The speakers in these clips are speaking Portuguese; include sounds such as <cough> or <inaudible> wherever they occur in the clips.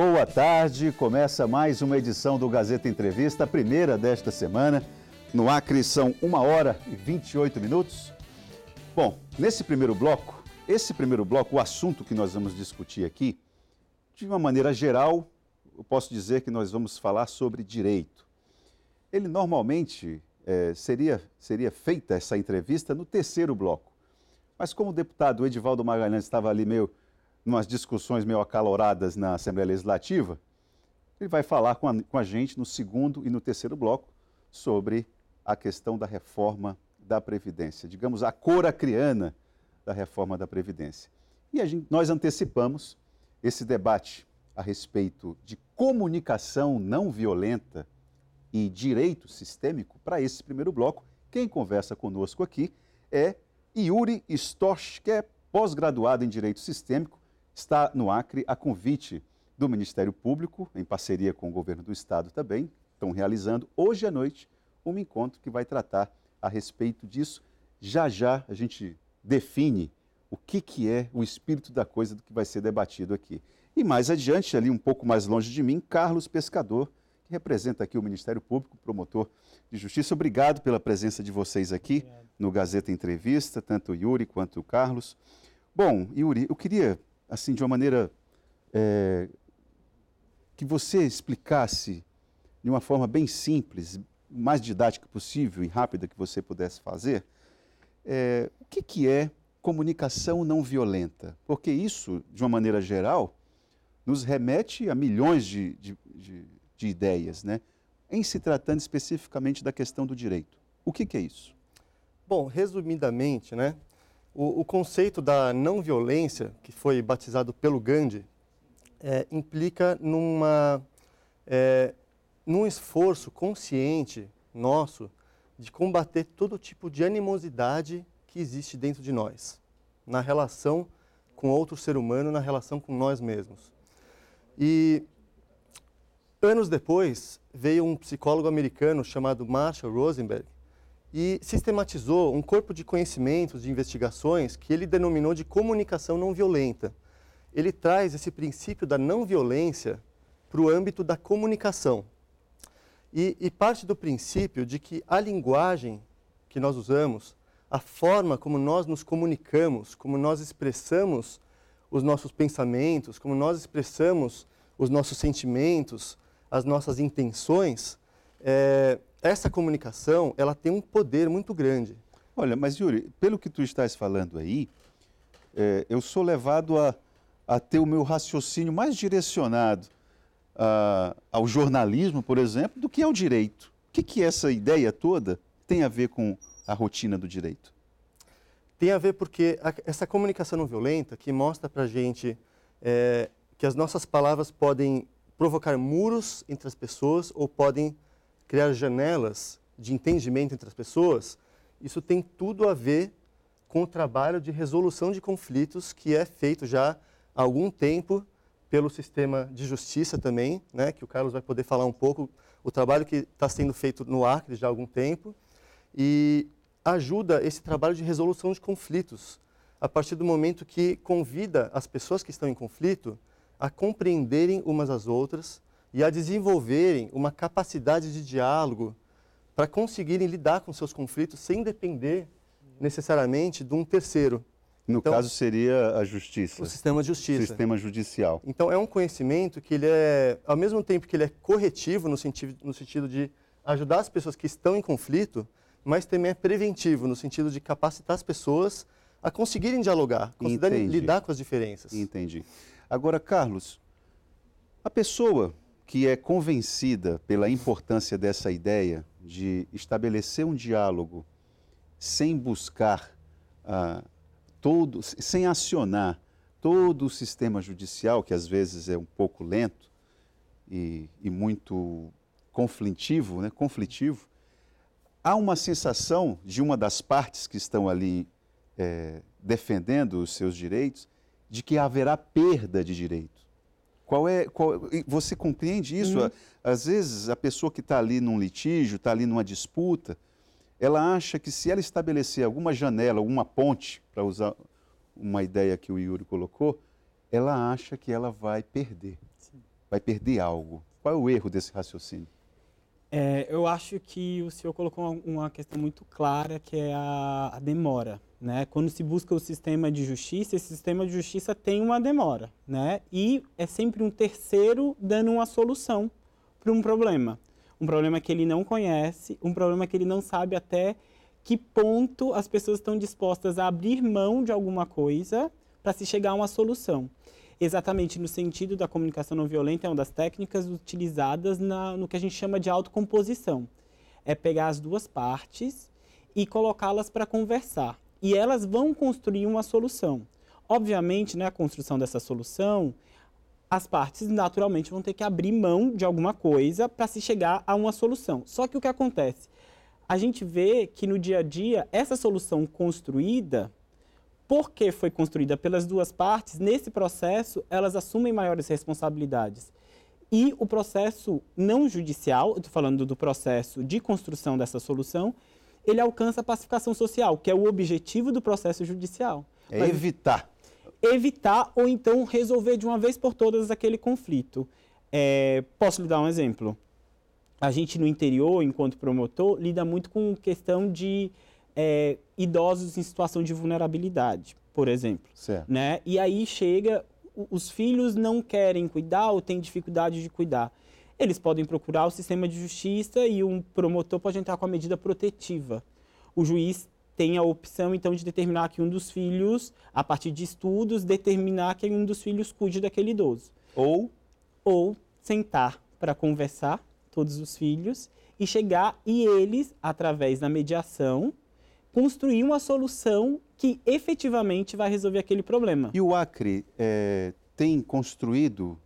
boa tarde. Começa mais uma edição do Gazeta Entrevista, a primeira desta semana. No Acre são 1 hora e 28 minutos. Bom, nesse primeiro bloco, esse primeiro bloco, o assunto que nós vamos discutir aqui, de uma maneira geral, eu posso dizer que nós vamos falar sobre direito. Ele normalmente é, seria, seria feita essa entrevista no terceiro bloco. Mas como o deputado Edivaldo Magalhães estava ali meio umas discussões meio acaloradas na Assembleia Legislativa, ele vai falar com a, com a gente no segundo e no terceiro bloco sobre a questão da reforma da Previdência, digamos, a cor acriana da reforma da Previdência. E gente, nós antecipamos esse debate a respeito de comunicação não violenta e direito sistêmico para esse primeiro bloco. Quem conversa conosco aqui é Yuri é pós-graduado em Direito Sistêmico está no Acre a convite do Ministério Público, em parceria com o governo do estado também, estão realizando hoje à noite um encontro que vai tratar a respeito disso. Já já a gente define o que, que é o espírito da coisa do que vai ser debatido aqui. E mais adiante, ali um pouco mais longe de mim, Carlos Pescador, que representa aqui o Ministério Público, promotor de justiça. Obrigado pela presença de vocês aqui no Gazeta Entrevista, tanto o Yuri quanto o Carlos. Bom, Yuri, eu queria assim, de uma maneira é, que você explicasse de uma forma bem simples, mais didática possível e rápida que você pudesse fazer, é, o que, que é comunicação não violenta? Porque isso, de uma maneira geral, nos remete a milhões de, de, de, de ideias, né? em se tratando especificamente da questão do direito. O que, que é isso? Bom, resumidamente, né, o, o conceito da não violência, que foi batizado pelo Gandhi, é, implica numa, é, num esforço consciente nosso de combater todo tipo de animosidade que existe dentro de nós, na relação com outro ser humano, na relação com nós mesmos. E anos depois, veio um psicólogo americano chamado Marshall Rosenberg, e sistematizou um corpo de conhecimentos, de investigações, que ele denominou de comunicação não violenta. Ele traz esse princípio da não violência para o âmbito da comunicação. E, e parte do princípio de que a linguagem que nós usamos, a forma como nós nos comunicamos, como nós expressamos os nossos pensamentos, como nós expressamos os nossos sentimentos, as nossas intenções, é, essa comunicação ela tem um poder muito grande. Olha, mas Yuri, pelo que tu estás falando aí, é, eu sou levado a, a ter o meu raciocínio mais direcionado a, ao jornalismo, por exemplo, do que ao direito. O que, que essa ideia toda tem a ver com a rotina do direito? Tem a ver porque a, essa comunicação não violenta que mostra para a gente é, que as nossas palavras podem provocar muros entre as pessoas ou podem criar janelas de entendimento entre as pessoas, isso tem tudo a ver com o trabalho de resolução de conflitos que é feito já há algum tempo pelo sistema de justiça também, né, que o Carlos vai poder falar um pouco, o trabalho que está sendo feito no Acre já há algum tempo, e ajuda esse trabalho de resolução de conflitos, a partir do momento que convida as pessoas que estão em conflito a compreenderem umas às outras, e a desenvolverem uma capacidade de diálogo para conseguirem lidar com seus conflitos sem depender necessariamente de um terceiro. No então, caso seria a justiça. O sistema de justiça. sistema judicial. Então é um conhecimento que ele é, ao mesmo tempo que ele é corretivo no sentido, no sentido de ajudar as pessoas que estão em conflito, mas também é preventivo no sentido de capacitar as pessoas a conseguirem dialogar, conseguirem lidar com as diferenças. Entendi. Agora, Carlos, a pessoa que é convencida pela importância dessa ideia de estabelecer um diálogo sem buscar ah, todo, sem acionar todo o sistema judicial, que às vezes é um pouco lento e, e muito conflitivo, né, conflitivo, há uma sensação de uma das partes que estão ali é, defendendo os seus direitos de que haverá perda de direito. Qual é, qual, você compreende isso? Uhum. Às vezes, a pessoa que está ali num litígio, está ali numa disputa, ela acha que se ela estabelecer alguma janela, alguma ponte, para usar uma ideia que o Yuri colocou, ela acha que ela vai perder, Sim. vai perder algo. Qual é o erro desse raciocínio? É, eu acho que o senhor colocou uma questão muito clara, que é a, a, demora. Né? Quando se busca o sistema de justiça, esse sistema de justiça tem uma demora. Né? E é sempre um terceiro dando uma solução para um problema. Um problema que ele não conhece, um problema que ele não sabe até que ponto as pessoas estão dispostas a abrir mão de alguma coisa para se chegar a uma solução exatamente no sentido da comunicação não violenta, é uma das técnicas utilizadas na, no que a gente chama de autocomposição. É pegar as duas partes e colocá-las para conversar. E elas vão construir uma solução. Obviamente, na né, construção dessa solução, as partes naturalmente vão ter que abrir mão de alguma coisa para se chegar a uma solução. Só que o que acontece? A gente vê que no dia a dia, essa solução construída, porque foi construída pelas duas partes, nesse processo elas assumem maiores responsabilidades. E o processo não judicial, estou falando do processo de construção dessa solução, ele alcança a pacificação social, que é o objetivo do processo judicial. É Mas, evitar. Evitar ou então resolver de uma vez por todas aquele conflito. É, posso lhe dar um exemplo? A gente no interior, enquanto promotor, lida muito com questão de é, idosos em situação de vulnerabilidade, por exemplo. Certo. Né? E aí chega, os filhos não querem cuidar ou têm dificuldade de cuidar. Eles podem procurar o sistema de justiça e um promotor pode entrar com a medida protetiva. O juiz tem a opção, então, de determinar que um dos filhos, a partir de estudos, determinar que um dos filhos cuide daquele idoso. Ou? Ou sentar para conversar, todos os filhos, e chegar e eles, através da mediação, construir uma solução que efetivamente vai resolver aquele problema. E o Acre é, tem construído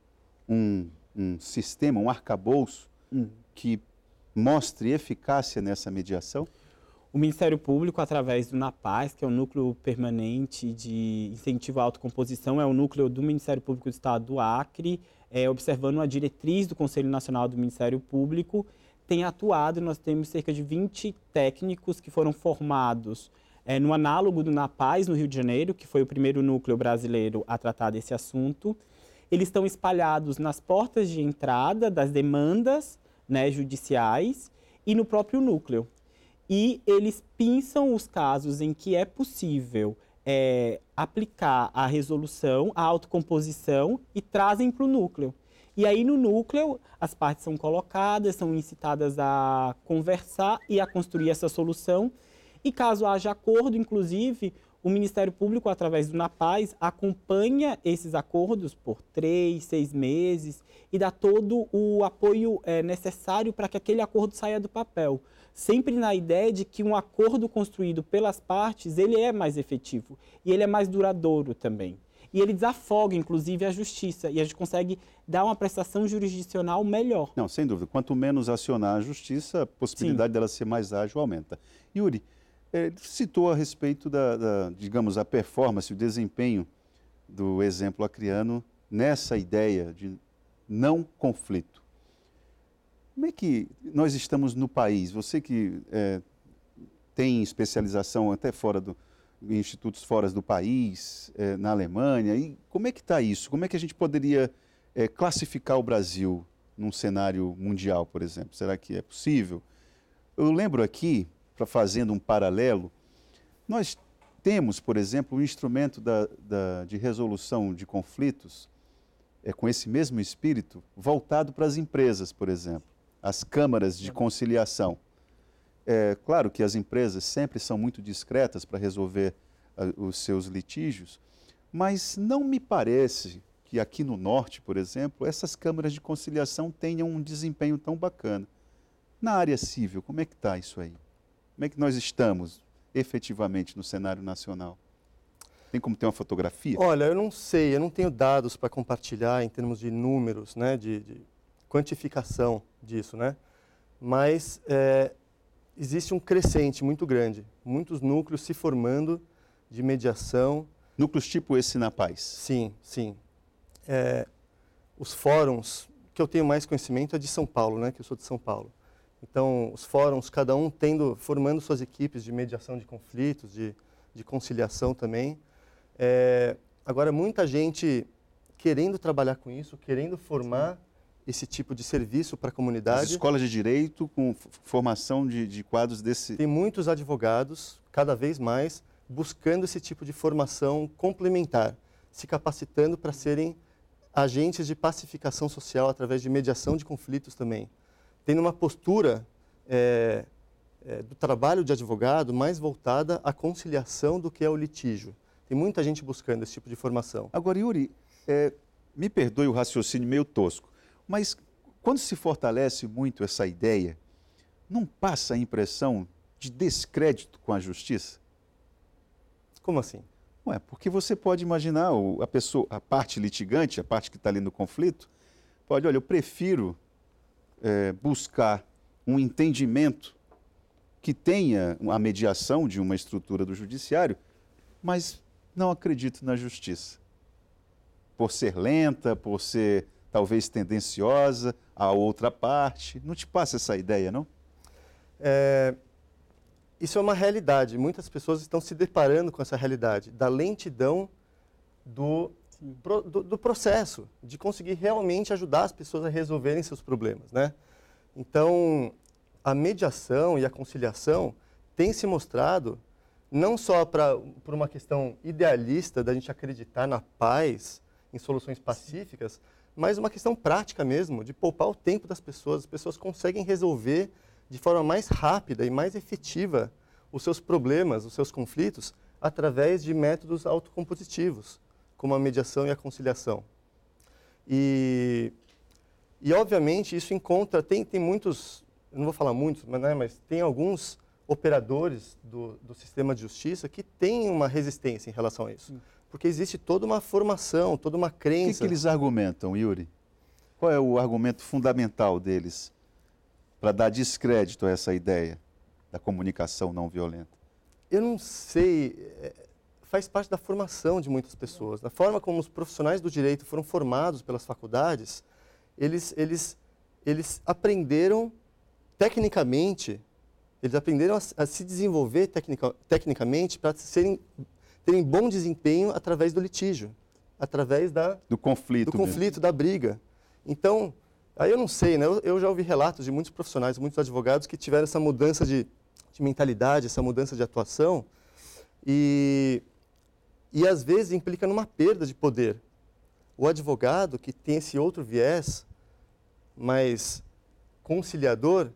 um, um, sistema, um arcabouço uhum. que mostre eficácia nessa mediação? O Ministério Público, através do NAPAS, que é o núcleo permanente de incentivo à autocomposição, é o núcleo do Ministério Público do Estado do Acre, é, observando a diretriz do Conselho Nacional do Ministério Público tem atuado, nós temos cerca de 20 técnicos que foram formados é, no análogo do NAPAZ, no Rio de Janeiro, que foi o primeiro núcleo brasileiro a tratar desse assunto. Eles estão espalhados nas portas de entrada das demandas né, judiciais e no próprio núcleo. E eles pinçam os casos em que é possível é, aplicar a resolução, a autocomposição e trazem para o núcleo. E aí no núcleo, as partes são colocadas, são incitadas a conversar e a construir essa solução. E caso haja acordo, inclusive, o Ministério Público, através do NAPAS acompanha esses acordos por três, seis meses e dá todo o apoio é, necessário para que aquele acordo saia do papel. Sempre na ideia de que um acordo construído pelas partes, ele é mais efetivo e ele é mais duradouro também e ele desafoga, inclusive, a justiça. E a gente consegue dar uma prestação jurisdicional melhor. Não, sem dúvida. Quanto menos acionar a justiça, a possibilidade Sim. dela ser mais ágil aumenta. Yuri, é, citou a respeito da, da, digamos, a performance, o desempenho do exemplo acriano nessa ideia de não conflito. Como é que nós estamos no país? Você que é, tem especialização até fora do, institutos fora do país, eh, na Alemanha. E como é que está isso? Como é que a gente poderia eh, classificar o Brasil num cenário mundial, por exemplo? Será que é possível? Eu lembro aqui, pra, fazendo um paralelo, nós temos, por exemplo, um instrumento da, da, de resolução de conflitos é, com esse mesmo espírito voltado para as empresas, por exemplo, as câmaras de conciliação. É claro que as empresas sempre são muito discretas para resolver uh, os seus litígios, mas não me parece que aqui no Norte, por exemplo, essas câmaras de conciliação tenham um desempenho tão bacana. Na área civil, como é que está isso aí? Como é que nós estamos efetivamente no cenário nacional? Tem como ter uma fotografia? Olha, eu não sei, eu não tenho dados para compartilhar em termos de números, né, de, de quantificação disso, né? Mas é, existe um crescente muito grande, muitos núcleos se formando de mediação. Núcleos tipo esse na paz? Sim, sim. É, os fóruns que eu tenho mais conhecimento é de São Paulo, né? Que eu sou de São Paulo. Então, os fóruns, cada um tendo, formando suas equipes de mediação de conflitos, de, de conciliação também. É, agora, muita gente querendo trabalhar com isso, querendo formar Sim esse tipo de serviço para a comunidade. As escolas de direito com formação de, de quadros desse. Tem muitos advogados, cada vez mais, buscando esse tipo de formação complementar, se capacitando para serem agentes de pacificação social através de mediação de conflitos também. Tendo uma postura é, é, do trabalho de advogado mais voltada à conciliação do que ao litígio. Tem muita gente buscando esse tipo de formação. Agora, Yuri, é, me perdoe o raciocínio meio tosco, mas quando se fortalece muito essa ideia, não passa a impressão de descrédito com a justiça? Como assim? Ué, porque você pode imaginar a pessoa, a parte litigante, a parte que está ali no conflito, pode, olha, eu prefiro é, buscar um entendimento que tenha a mediação de uma estrutura do judiciário, mas não acredito na justiça. Por ser lenta, por ser talvez tendenciosa à outra parte. Não te passa essa ideia, não? É, isso é uma realidade. Muitas pessoas estão se deparando com essa realidade da lentidão do, pro, do, do, processo de conseguir realmente ajudar as pessoas a resolverem seus problemas, né? Então, a mediação e a conciliação tem se mostrado não só para por uma questão idealista da gente acreditar na paz, em soluções pacíficas, mas uma questão prática mesmo, de poupar o tempo das pessoas. As pessoas conseguem resolver de forma mais rápida e mais efetiva os seus problemas, os seus conflitos, através de métodos autocompositivos, como a mediação e a conciliação. E, e obviamente, isso encontra, tem, tem muitos, não vou falar muitos, mas, né, mas tem alguns operadores do, do, sistema de justiça que têm uma resistência em relação a isso. Porque existe toda uma formação, toda uma crença. O que, que eles argumentam, Yuri? Qual é o argumento fundamental deles para dar descrédito a essa ideia da comunicação não violenta? Eu não sei. É, faz parte da formação de muitas pessoas. Da forma como os profissionais do direito foram formados pelas faculdades, eles, eles, eles aprenderam tecnicamente, eles aprenderam a, a se desenvolver tecnica, tecnicamente para serem terem bom desempenho através do litígio, através da, do conflito, do conflito mesmo. da briga. Então, aí eu não sei, né? Eu, eu, já ouvi relatos de muitos profissionais, muitos advogados que tiveram essa mudança de, de mentalidade, essa mudança de atuação e, e às vezes implica numa perda de poder. O advogado que tem esse outro viés, mas conciliador,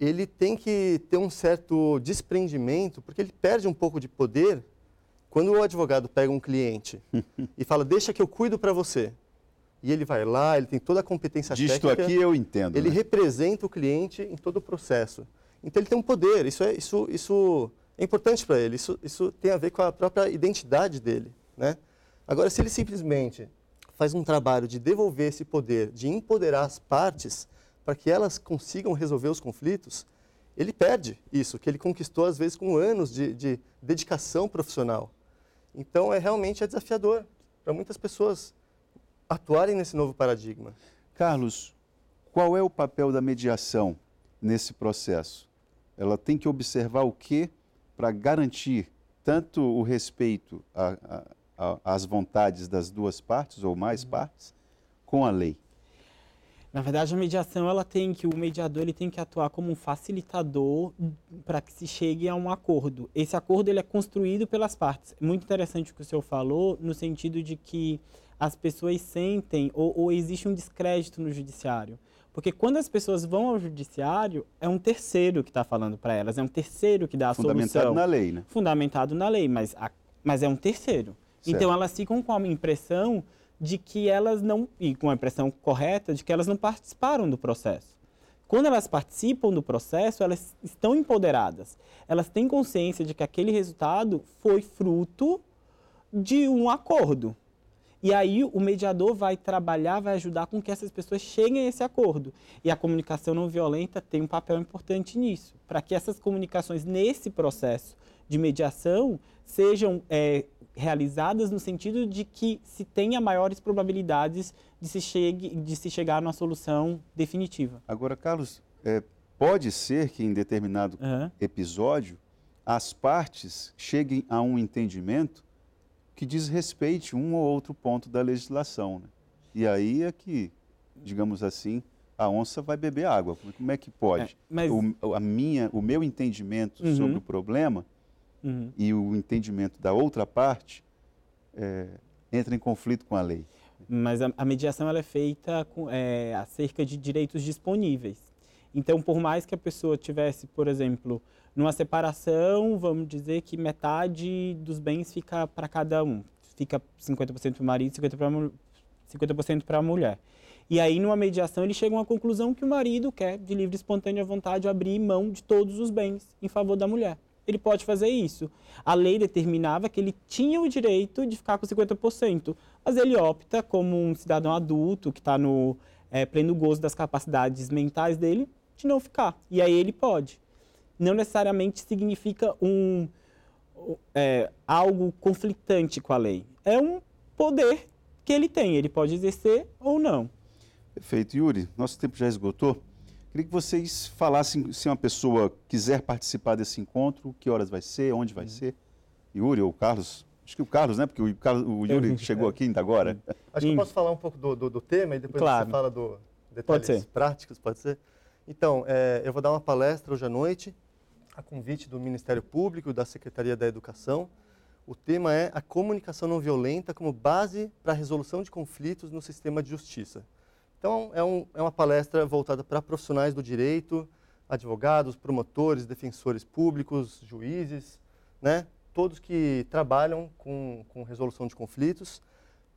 ele tem que ter um certo desprendimento, porque ele perde um pouco de poder quando o advogado pega um cliente e fala, deixa que eu cuido para você, e ele vai lá, ele tem toda a competência Disto técnica. Disto aqui eu entendo. Ele né? representa o cliente em todo o processo. Então ele tem um poder, isso é, isso, isso é importante para ele, isso, isso tem a ver com a própria identidade dele. Né? Agora, se ele simplesmente faz um trabalho de devolver esse poder, de empoderar as partes para que elas consigam resolver os conflitos, ele perde isso, que ele conquistou às vezes com anos de, de dedicação profissional. Então, é realmente é desafiador para muitas pessoas atuarem nesse novo paradigma. Carlos, qual é o papel da mediação nesse processo? Ela tem que observar o que para garantir tanto o respeito às vontades das duas partes ou mais uhum. partes com a lei? Na verdade, a mediação ela tem que o mediador ele tem que atuar como um facilitador para que se chegue a um acordo. Esse acordo ele é construído pelas partes. É muito interessante o que o senhor falou no sentido de que as pessoas sentem ou, ou existe um descrédito no judiciário. Porque quando as pessoas vão ao judiciário, é um terceiro que está falando para elas, é um terceiro que dá a Fundamentado solução. Fundamentado na lei, né? Fundamentado na lei, mas, a, mas é um terceiro. Certo. Então elas ficam com a impressão de que elas não, e com a impressão correta, de que elas não participaram do processo. Quando elas participam do processo, elas estão empoderadas. Elas têm consciência de que aquele resultado foi fruto de um acordo. E aí o mediador vai trabalhar, vai ajudar com que essas pessoas cheguem a esse acordo. E a comunicação não violenta tem um papel importante nisso, para que essas comunicações nesse processo de mediação sejam é, realizadas no sentido de que se tenha maiores probabilidades de se, chegue, de se chegar uma solução definitiva. Agora, Carlos, é, pode ser que em determinado uhum. episódio as partes cheguem a um entendimento que desrespeite um ou outro ponto da legislação. Né? E aí é que, digamos assim, a onça vai beber água. Como é que pode? É, mas... o, a minha, o meu entendimento uhum. sobre o problema uhum. e o entendimento da outra parte é, entra em conflito com a lei. Mas a, a mediação ela é feita com, é, acerca de direitos disponíveis. Então, por mais que a pessoa tivesse, por exemplo, numa separação, vamos dizer que metade dos bens fica para cada um. Fica 50% para o marido, 50% para a mulher. E aí, numa mediação, ele chega a uma conclusão que o marido quer, de livre e espontânea vontade, abrir mão de todos os bens em favor da mulher ele pode fazer isso. A lei determinava que ele tinha o direito de ficar com 50%, mas ele opta, como um cidadão adulto que está no é, pleno gozo das capacidades mentais dele, de não ficar. E aí ele pode. Não necessariamente significa um é, algo conflitante com a lei. É um poder que ele tem, ele pode exercer ou não. Perfeito. Yuri, nosso tempo já esgotou. Queria que vocês falassem se uma pessoa quiser participar desse encontro, que horas vai ser, onde vai uhum. ser. Yuri ou Carlos? Acho que o Carlos, né? Porque o, Carlos, o Yuri <laughs> é. chegou aqui ainda agora. Acho que eu posso falar um pouco do, do, do tema e depois claro. você fala do detalhes pode práticos, pode ser? Então, é, eu vou dar uma palestra hoje à noite, a convite do Ministério Público e da Secretaria da Educação. O tema é a comunicação não violenta como base para a resolução de conflitos no sistema de justiça. Então, é, um, é uma palestra voltada para profissionais do direito, advogados, promotores, defensores públicos, juízes, né? todos que trabalham com, com resolução de conflitos,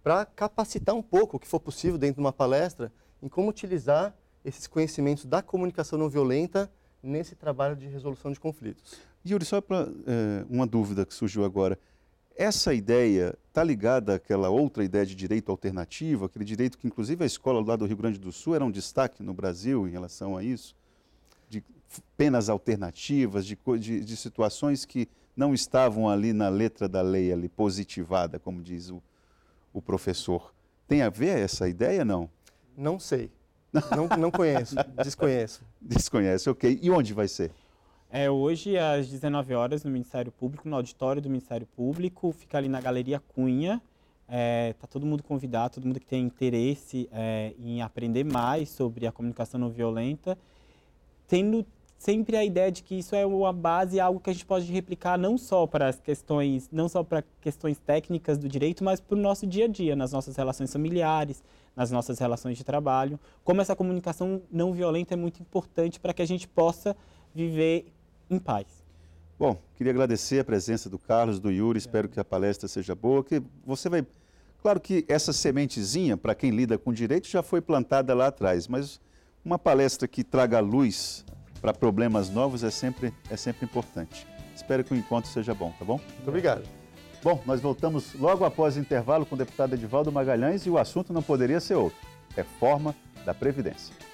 para capacitar um pouco, o que for possível dentro de uma palestra, em como utilizar esses conhecimentos da comunicação não violenta nesse trabalho de resolução de conflitos. Yuri, só para é, eh, uma dúvida que surgiu agora. Essa ideia está ligada àquela outra ideia de direito alternativo, aquele direito que, inclusive, a escola lá do Rio Grande do Sul era um destaque no Brasil em relação a isso, de penas alternativas, de, de, de situações que não estavam ali na letra da lei, ali positivada, como diz o, o professor. Tem a ver essa ideia, não? Não sei. <laughs> Não, não conheço, desconheço. Desconhece, ok. E onde vai ser? É, hoje, às 19 horas, no Ministério Público, no auditório do Ministério Público, fica ali na Galeria Cunha. É, tá todo mundo convidado, todo mundo que tem interesse é, em aprender mais sobre a comunicação não violenta, tendo sempre a ideia de que isso é uma base, algo que a gente pode replicar não só para as questões, não só para questões técnicas do direito, mas para o nosso dia a dia, nas nossas relações familiares, nas nossas relações de trabalho, como essa comunicação não violenta é muito importante para que a gente possa viver em paz. Bom, queria agradecer a presença do Carlos, do Yuri, espero que a palestra seja boa, que você vai... Claro que essa sementezinha, para quem lida com direito, já foi plantada lá atrás, mas uma palestra que traga luz para problemas novos é sempre, é sempre importante. Espero que o encontro seja bom, tá bom? Muito obrigado. Bom, nós voltamos logo após o intervalo com o deputado Edivaldo Magalhães e o assunto não poderia ser outro: reforma é da Previdência.